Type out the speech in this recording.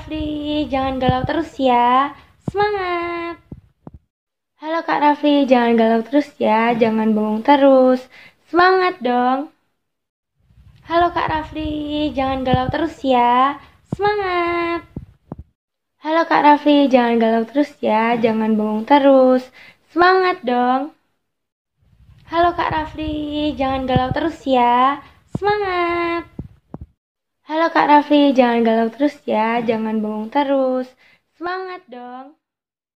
Rafli, jangan galau terus ya. Semangat. Halo Kak Rafli, jangan galau terus ya. Jangan bengong terus. Semangat dong. Halo Kak Rafli, jangan galau terus ya. Semangat. Halo Kak Rafli, jangan galau terus ya. Jangan bengong terus. Semangat dong. Halo Kak Rafli, jangan galau terus ya. Semangat. Halo Kak Rafli jangan galau terus ya, jangan bengong terus. Semangat dong.